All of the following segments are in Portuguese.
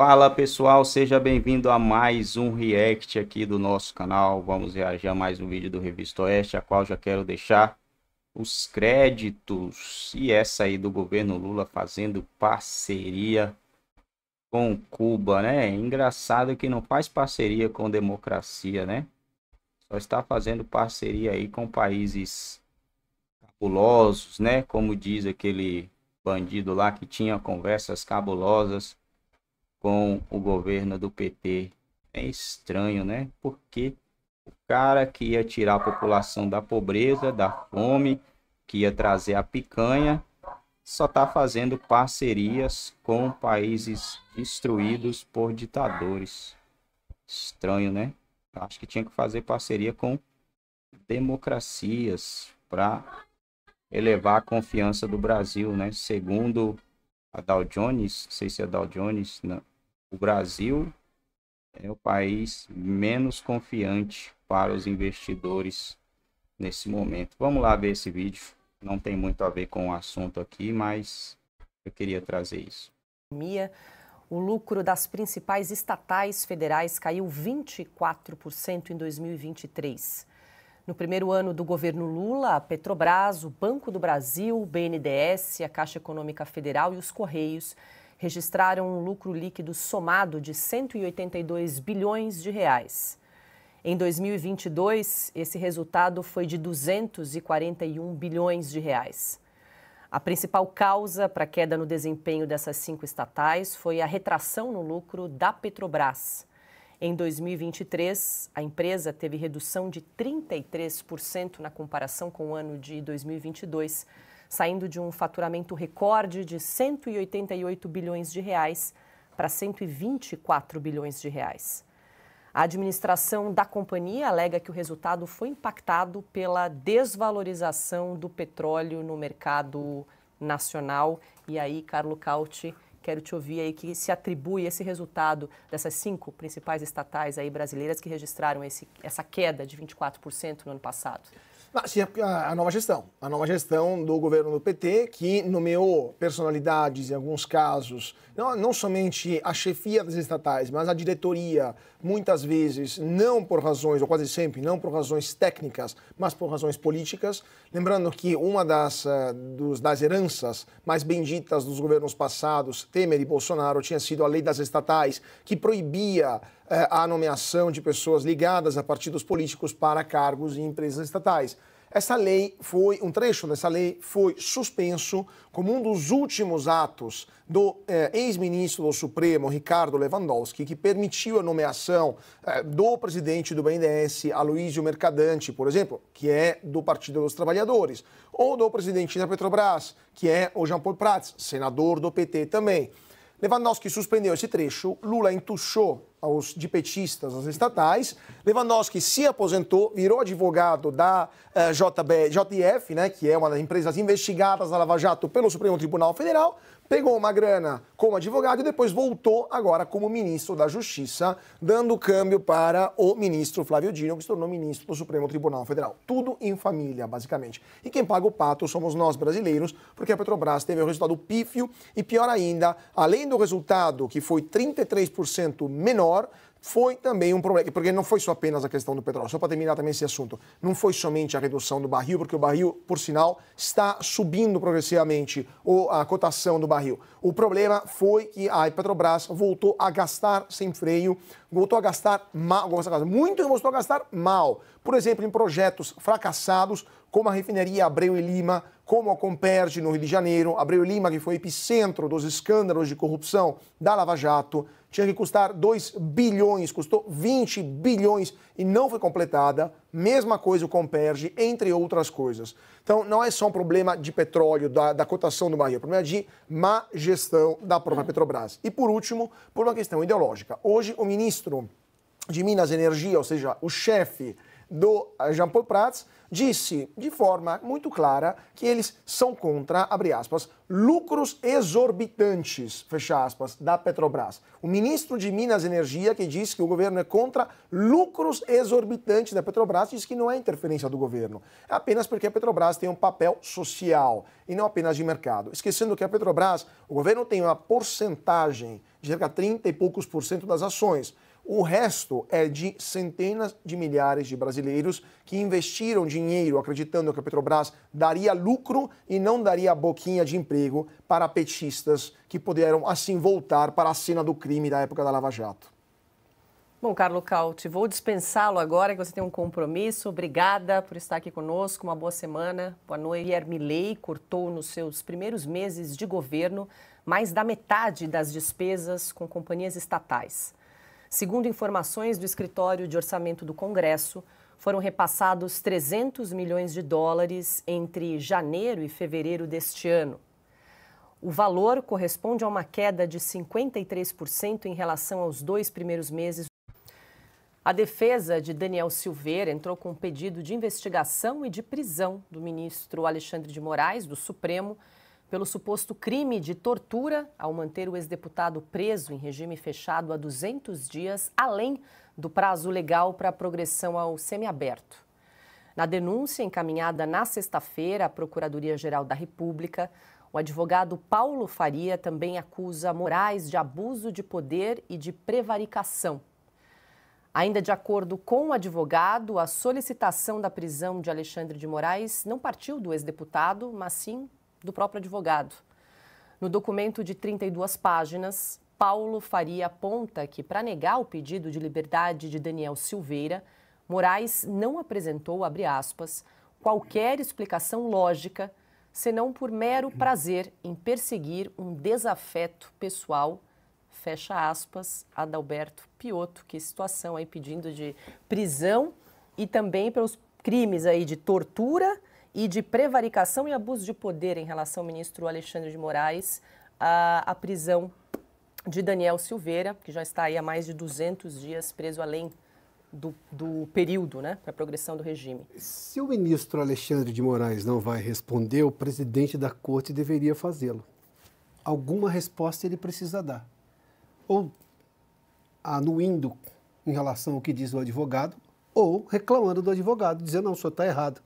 Fala pessoal, seja bem-vindo a mais um react aqui do nosso canal. Vamos reagir a mais um vídeo do Revista Oeste, a qual já quero deixar os créditos. E essa aí do governo Lula fazendo parceria com Cuba, né? Engraçado que não faz parceria com democracia, né? Só está fazendo parceria aí com países cabulosos, né? Como diz aquele bandido lá que tinha conversas cabulosas com o governo do PT. É estranho, né? Porque o cara que ia tirar a população da pobreza, da fome, que ia trazer a picanha, só está fazendo parcerias com países destruídos por ditadores. Estranho, né? Acho que tinha que fazer parceria com democracias para elevar a confiança do Brasil, né? Segundo a Dow Jones, não sei se é Dow Jones, não, o Brasil é o país menos confiante para os investidores nesse momento. Vamos lá ver esse vídeo. Não tem muito a ver com o assunto aqui, mas eu queria trazer isso. O lucro das principais estatais federais caiu 24% em 2023. No primeiro ano do governo Lula, a Petrobras, o Banco do Brasil, o BNDES, a Caixa Econômica Federal e os Correios registraram um lucro líquido somado de 182 bilhões de reais. Em 2022, esse resultado foi de 241 bilhões de reais. A principal causa para a queda no desempenho dessas cinco estatais foi a retração no lucro da Petrobras. Em 2023, a empresa teve redução de 33% na comparação com o ano de 2022, saindo de um faturamento recorde de 188 bilhões de reais para 124 bilhões de reais. A administração da companhia alega que o resultado foi impactado pela desvalorização do petróleo no mercado nacional. E aí, Carlo Cauti, quero te ouvir aí que se atribui esse resultado dessas cinco principais estatais aí brasileiras que registraram esse, essa queda de 24% no ano passado. Sim, é a nova gestão. A nova gestão do governo do PT, que nomeou personalidades, em alguns casos, não, não somente a chefia das estatais, mas a diretoria, muitas vezes, não por razões, ou quase sempre, não por razões técnicas, mas por razões políticas. Lembrando que uma das, eh, dos, das heranças mais benditas dos governos passados, Temer e Bolsonaro, tinha sido a lei das estatais, que proibia é, a nomeação de pessoas ligadas a partidos políticos para cargos em empresas estatais. Essa lei foi, um trecho dessa lei foi suspenso como um dos últimos atos do eh, ex-ministro do Supremo, Ricardo Lewandowski, que permitiu a nomeação eh, do presidente do BNDES, Aloysio Mercadante, por exemplo, que é do Partido dos Trabalhadores, ou do presidente da Petrobras, que é o Jean Paul Prats, senador do PT também. Lewandowski suspendeu esse trecho, Lula entuchou aos de petistas, as estatais. Lewandowski se aposentou, virou advogado da uh, eh, JF, né, que é uma das empresas investigadas na Lava Jato pelo Supremo Tribunal Federal, pegou uma grana como advogado e depois voltou agora como ministro da Justiça, dando câmbio para o ministro Flávio Dino, que se tornou ministro do Supremo Tribunal Federal. Tudo em família, basicamente. E quem paga o pato somos nós brasileiros, porque a Petrobras teve um resultado pífio e pior ainda, além do resultado que foi 33% menor, foi também um problema, porque não foi só apenas a questão do petróleo, só para terminar também esse assunto, não foi somente a redução do barril, porque o barril, por sinal, está subindo progressivamente a cotação do barril. O problema foi que a Petrobras voltou a gastar sem freio, voltou a gastar mal, muito voltou a gastar mal. Por exemplo, em projetos fracassados, como a refinaria Abreu e Lima, como a Comperge no Rio de Janeiro, Abreu e Lima, que foi epicentro dos escândalos de corrupção da Lava Jato, tinha que custar 2 bilhões, custou 20 bilhões e não foi completada. Mesma coisa o Comperge, entre outras coisas. Então, não é só um problema de petróleo, da, da cotação do barril, é um problema de má gestão da própria Petrobras. E, por último, por uma questão ideológica. Hoje, o ministro de Minas e Energia, ou seja, o chefe do eh, Jean Paul Prats, disse de forma muito clara que eles são contra, abre aspas, lucros exorbitantes, fecha aspas, da Petrobras. O ministro de Minas e Energia, que disse que o governo é contra lucros exorbitantes da Petrobras, diz que não é interferência do governo. É apenas porque a Petrobras tem um papel social e não apenas de mercado. Esquecendo que a Petrobras, o governo tem uma porcentagem de cerca de 30 e poucos por cento das ações. O resto é de centenas de milhares de brasileiros que investiram dinheiro acreditando que a Petrobras daria lucro e não daria boquinha de emprego para petistas que puderam assim voltar para a cena do crime da época da Lava Jato. Bom, Carlo Cauti, vou dispensá-lo agora que você tem um compromisso. Obrigada por estar aqui conosco. Uma boa semana. Boa noite. Guilherme Lei cortou nos seus primeiros meses de governo mais da metade das despesas com companhias estatais. Segundo informações do Escritório de Orçamento do Congresso, foram repassados 300 milhões de dólares entre janeiro e fevereiro deste ano. O valor corresponde a uma queda de 53% em relação aos dois primeiros meses. A defesa de Daniel Silveira entrou com um pedido de investigação e de prisão do ministro Alexandre de Moraes, do Supremo, pelo suposto crime de tortura ao manter o ex-deputado preso em regime fechado há 200 dias, além do prazo legal para a progressão ao semiaberto. Na denúncia encaminhada na sexta-feira à Procuradoria-Geral da República, o advogado Paulo Faria também acusa Moraes de abuso de poder e de prevaricação. Ainda de acordo com o advogado, a solicitação da prisão de Alexandre de Moraes não partiu do ex-deputado, mas sim do próprio advogado. No documento de 32 páginas, Paulo Faria aponta que, para negar o pedido de liberdade de Daniel Silveira, Moraes não apresentou, abre aspas, qualquer explicação lógica, senão por mero prazer em perseguir um desafeto pessoal, fecha aspas, Adalberto Pioto que situação aí pedindo de prisão e também pelos crimes aí de tortura e de prevaricação e abuso de poder em relação ao ministro Alexandre de Moraes, a, a prisão de Daniel Silveira, que já está aí há mais de 200 dias preso além do, do período né, para a progressão do regime. Se o ministro Alexandre de Moraes não vai responder, o presidente da corte deveria fazê-lo. Alguma resposta ele precisa dar. Ou anuindo em relação ao que diz o advogado, ou reclamando do advogado, dizendo: não, o senhor está errado.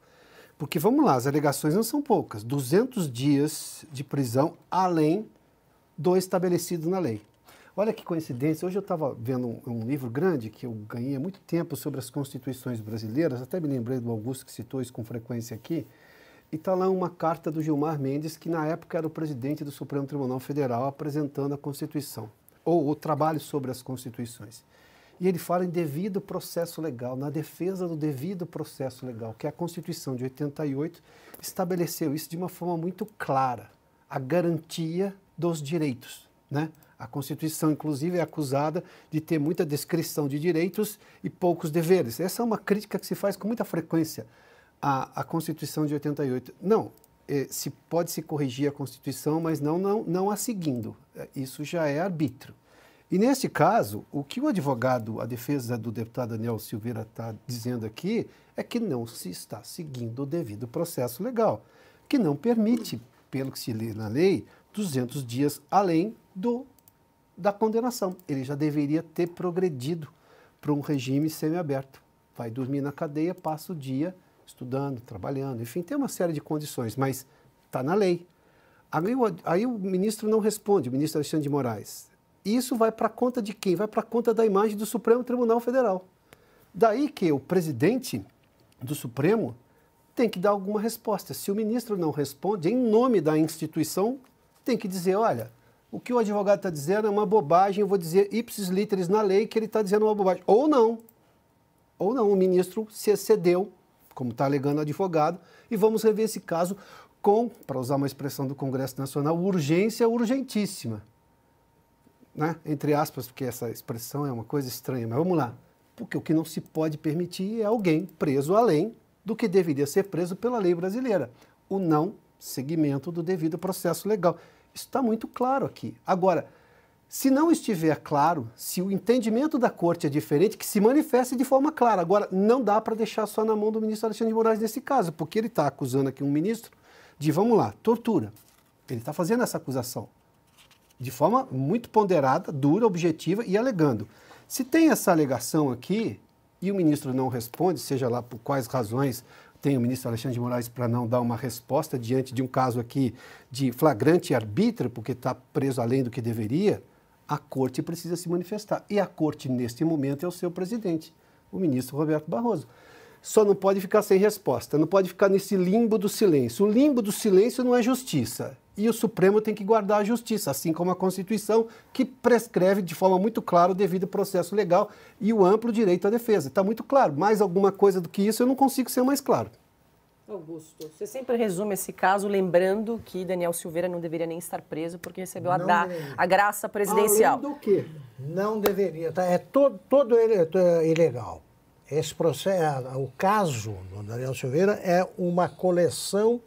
Porque vamos lá, as alegações não são poucas. 200 dias de prisão além do estabelecido na lei. Olha que coincidência, hoje eu estava vendo um, um, livro grande que eu ganhei há muito tempo sobre as constituições brasileiras, até me lembrei do Augusto que citou isso com frequência aqui, e está lá uma carta do Gilmar Mendes, que na época era o presidente do Supremo Tribunal Federal, apresentando a Constituição, ou o trabalho sobre as constituições. E ele fala em devido processo legal, na defesa do devido processo legal, que a Constituição de 88 estabeleceu isso de uma forma muito clara, a garantia dos direitos, né? A Constituição, inclusive, é acusada de ter muita descrição de direitos e poucos deveres. Essa é uma crítica que se faz com muita frequência à, à Constituição de 88. Não, é, se pode se corrigir a Constituição, mas não, não, não a seguindo. É, isso já é arbítrio. E nesse caso, o que o advogado, a defesa do deputado Daniel Silveira está dizendo aqui é que não se está seguindo o devido processo legal, que não permite, pelo que se lê na lei, 200 dias além do da condenação. Ele já deveria ter progredido para um regime semiaberto. Vai dormir na cadeia, passa o dia estudando, trabalhando, enfim, tem uma série de condições, mas está na lei. Aí o, aí o ministro não responde, o ministro Alexandre de Moraes. Isso vai para conta de quem? Vai para conta da imagem do Supremo Tribunal Federal. Daí que o presidente do Supremo tem que dar alguma resposta. Se o ministro não responde, em nome da instituição, tem que dizer: olha, o que o advogado está dizendo é uma bobagem, eu vou dizer ipsis literis na lei que ele está dizendo uma bobagem. Ou não. Ou não, o ministro se excedeu, como está alegando o advogado, e vamos rever esse caso com, para usar uma expressão do Congresso Nacional, urgência urgentíssima né? entre aspas, porque essa expressão é uma coisa estranha, mas vamos lá. Porque o que não se pode permitir é alguém preso além do que deveria ser preso pela lei brasileira, o não seguimento do devido processo legal. Isso está muito claro aqui. Agora, se não estiver claro, se o entendimento da corte é diferente, que se manifeste de forma clara. Agora, não dá para deixar só na mão do ministro Alexandre de Moraes nesse caso, porque ele está acusando aqui um ministro de, vamos lá, tortura. Ele está fazendo essa acusação de forma muito ponderada, dura, objetiva e alegando. Se tem essa alegação aqui e o ministro não responde, seja lá por quais razões tem o ministro Alexandre de Moraes para não dar uma resposta diante de um caso aqui de flagrante arbítrio, porque está preso além do que deveria, a corte precisa se manifestar. E a corte, neste momento, é o seu presidente, o ministro Roberto Barroso. Só não pode ficar sem resposta, não pode ficar nesse limbo do silêncio. O limbo do silêncio não é justiça, e o Supremo tem que guardar a justiça, assim como a Constituição, que prescreve de forma muito clara o devido processo legal e o amplo direito à defesa. Está muito claro. Mais alguma coisa do que isso, eu não consigo ser mais claro. Augusto, você sempre resume esse caso lembrando que Daniel Silveira não deveria nem estar preso porque recebeu a, da, a graça presidencial. Além do que? Não deveria, tá? É todo, todo ele, é ilegal. Esse processo, o caso do Daniel Silveira é uma coleção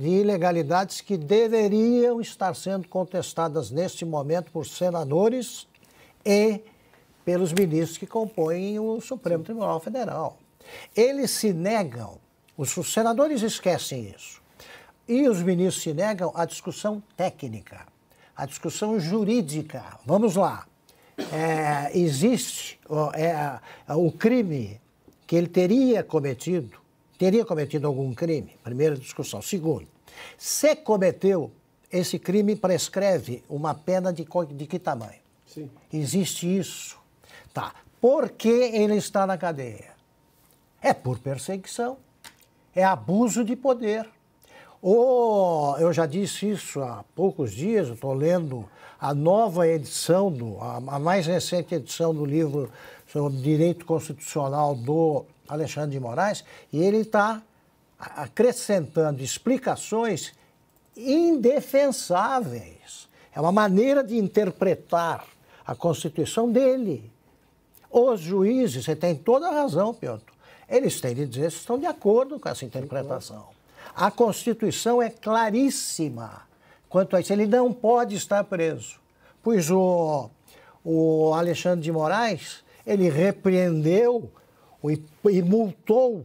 de ilegalidades que deveriam estar sendo contestadas neste momento por senadores e pelos ministros que compõem o Supremo Tribunal Federal. Eles se negam, os senadores esquecem isso, e os ministros se negam à discussão técnica, à discussão jurídica. Vamos lá. É, existe é, é, o crime que ele teria cometido teria cometido algum crime? Primeira discussão. Segundo, se cometeu, esse crime prescreve uma pena de, de que tamanho? Sim. Existe isso. Tá. Por que ele está na cadeia? É por perseguição, é abuso de poder. Ou, eu já disse isso há poucos dias, estou lendo a nova edição, do, a, a mais recente edição do livro sobre direito constitucional do Alexandre de Moraes, e ele está acrescentando explicações indefensáveis. É uma maneira de interpretar a Constituição dele. Os juízes, você tem toda a razão, Piotr, eles têm de dizer se estão de acordo com essa interpretação. A Constituição é claríssima quanto a isso. Ele não pode estar preso, pois o, o Alexandre de Moraes, ele repreendeu e, multou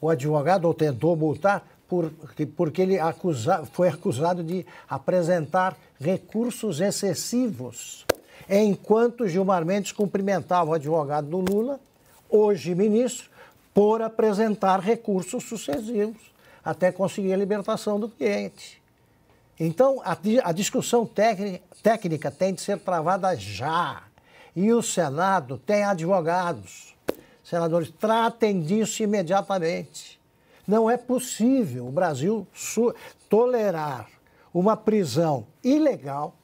o advogado, ou tentou multar, por, porque ele acusa, foi acusado de apresentar recursos excessivos. Enquanto Gilmar Mendes cumprimentava o advogado do Lula, hoje ministro, por apresentar recursos sucessivos até conseguir a libertação do cliente. Então, a, a discussão técnica, técnica tem de ser travada já. E o Senado tem advogados senadores, tratem disso imediatamente. Não é possível o Brasil tolerar uma prisão ilegal.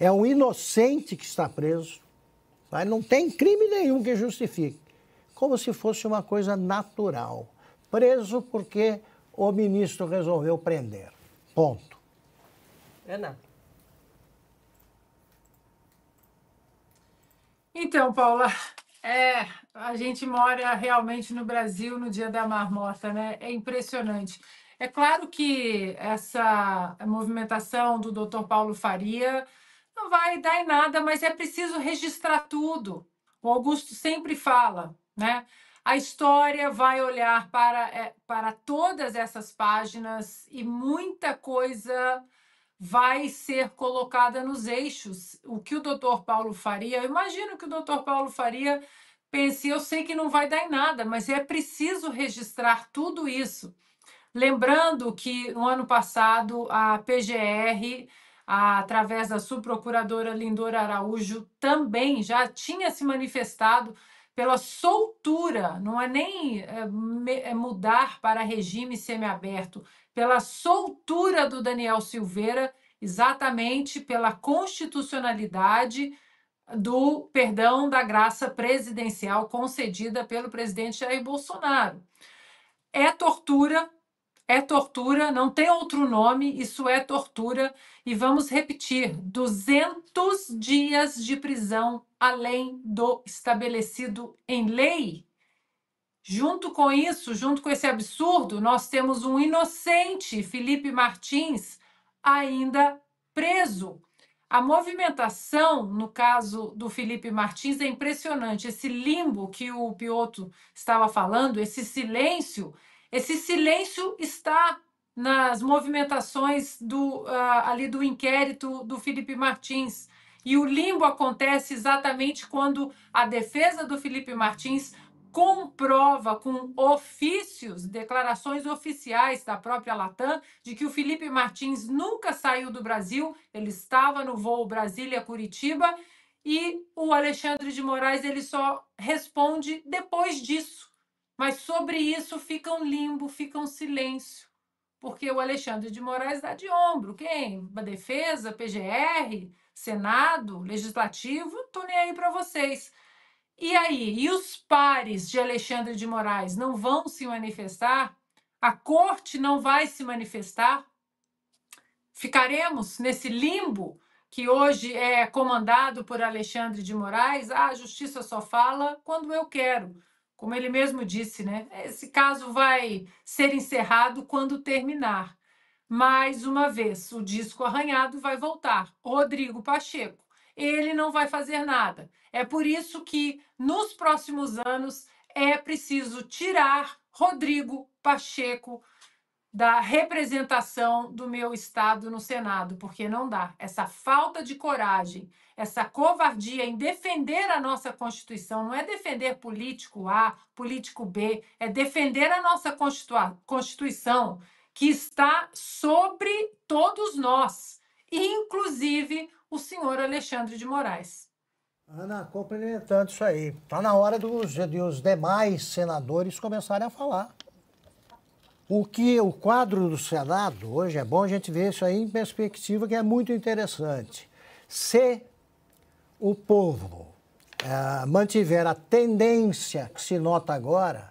É um inocente que está preso. Mas tá? Não tem crime nenhum que justifique. Como se fosse uma coisa natural. Preso porque o ministro resolveu prender. Ponto. Ana. Então, Paula, é, a gente mora realmente no Brasil no dia da marmota, né? É impressionante. É claro que essa movimentação do Dr. Paulo Faria não vai dar em nada, mas é preciso registrar tudo. O Augusto sempre fala, né? A história vai olhar para, é, para todas essas páginas e muita coisa vai ser colocada nos eixos. O que o doutor Paulo faria, eu imagino que o doutor Paulo faria, pense, eu sei que não vai dar em nada, mas é preciso registrar tudo isso. Lembrando que no ano passado a PGR, através da subprocuradora Lindora Araújo, também já tinha se manifestado pela soltura, não é nem eh, eh, mudar para regime semiaberto, pela soltura do Daniel Silveira, exatamente pela constitucionalidade do perdão da graça presidencial concedida pelo presidente Jair Bolsonaro. É tortura, é tortura, não tem outro nome, isso é tortura. E vamos repetir: 200 dias de prisão além do estabelecido em lei. Junto com isso, junto com esse absurdo, nós temos um inocente, Felipe Martins, ainda preso. A movimentação, no caso do Felipe Martins, é impressionante. Esse limbo que o Pioto estava falando, esse silêncio, esse silêncio está nas movimentações do, uh, ali do inquérito do Felipe Martins. E o limbo acontece exatamente quando a defesa do Felipe Martins comprova com ofícios, declarações oficiais da própria Latam, de que o Felipe Martins nunca saiu do Brasil, ele estava no voo Brasília-Curitiba, e o Alexandre de Moraes ele só responde depois disso. Mas sobre isso fica um limbo, fica um silêncio, porque o Alexandre de Moraes dá de ombro. Quem? A defesa, PGR, Senado, Legislativo, tô nem aí para vocês. E aí, e os pares de Alexandre de Moraes não vão se manifestar? A corte não vai se manifestar? Ficaremos nesse limbo que hoje é comandado por Alexandre de Moraes? Ah, a justiça só fala quando eu quero. Como ele mesmo disse, né? Esse caso vai ser encerrado quando terminar. Mais uma vez, o disco arranhado vai voltar. Rodrigo Pacheco. Ele não vai fazer nada. É por isso que nos próximos anos é preciso tirar Rodrigo Pacheco da representação do meu Estado no Senado, porque não dá. Essa falta de coragem, essa covardia em defender a nossa Constituição, não é defender político A, político B, é defender a nossa Constituição, que está sobre todos nós, inclusive o senhor Alexandre de Moraes. Ana, complementando isso aí, está na hora dos, dos demais senadores começarem a falar. O que o quadro do Senado hoje é bom a gente ver isso aí em perspectiva que é muito interessante. Se o povo é, mantiver a tendência que se nota agora,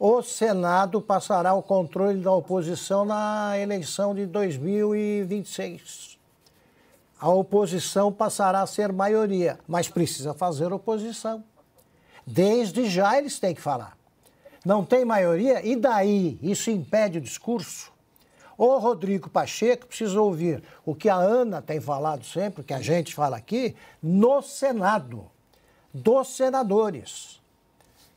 o Senado passará o controle da oposição na eleição de 2026. A oposição passará a ser maioria, mas precisa fazer oposição. Desde já eles têm que falar não tem maioria, e daí isso impede o discurso? O Rodrigo Pacheco precisa ouvir o que a Ana tem falado sempre, o que a gente fala aqui, no Senado, dos senadores.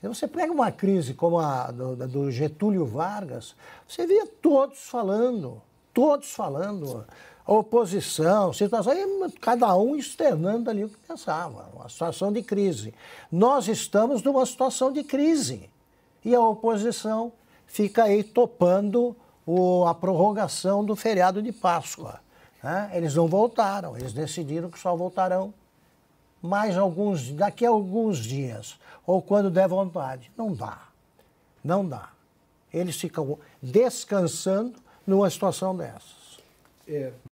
Você pega uma crise como a do, do Getúlio Vargas, você via todos falando, todos falando, oposição, situação, cada um externando ali o que pensava, uma situação de crise. Nós estamos numa situação de crise e a oposição fica aí topando o, a prorrogação do feriado de Páscoa. Né? Eles não voltaram, eles decidiram que só voltarão mais alguns, daqui a alguns dias, ou quando der vontade. Não dá. Não dá. Eles ficam descansando numa situação dessas. É.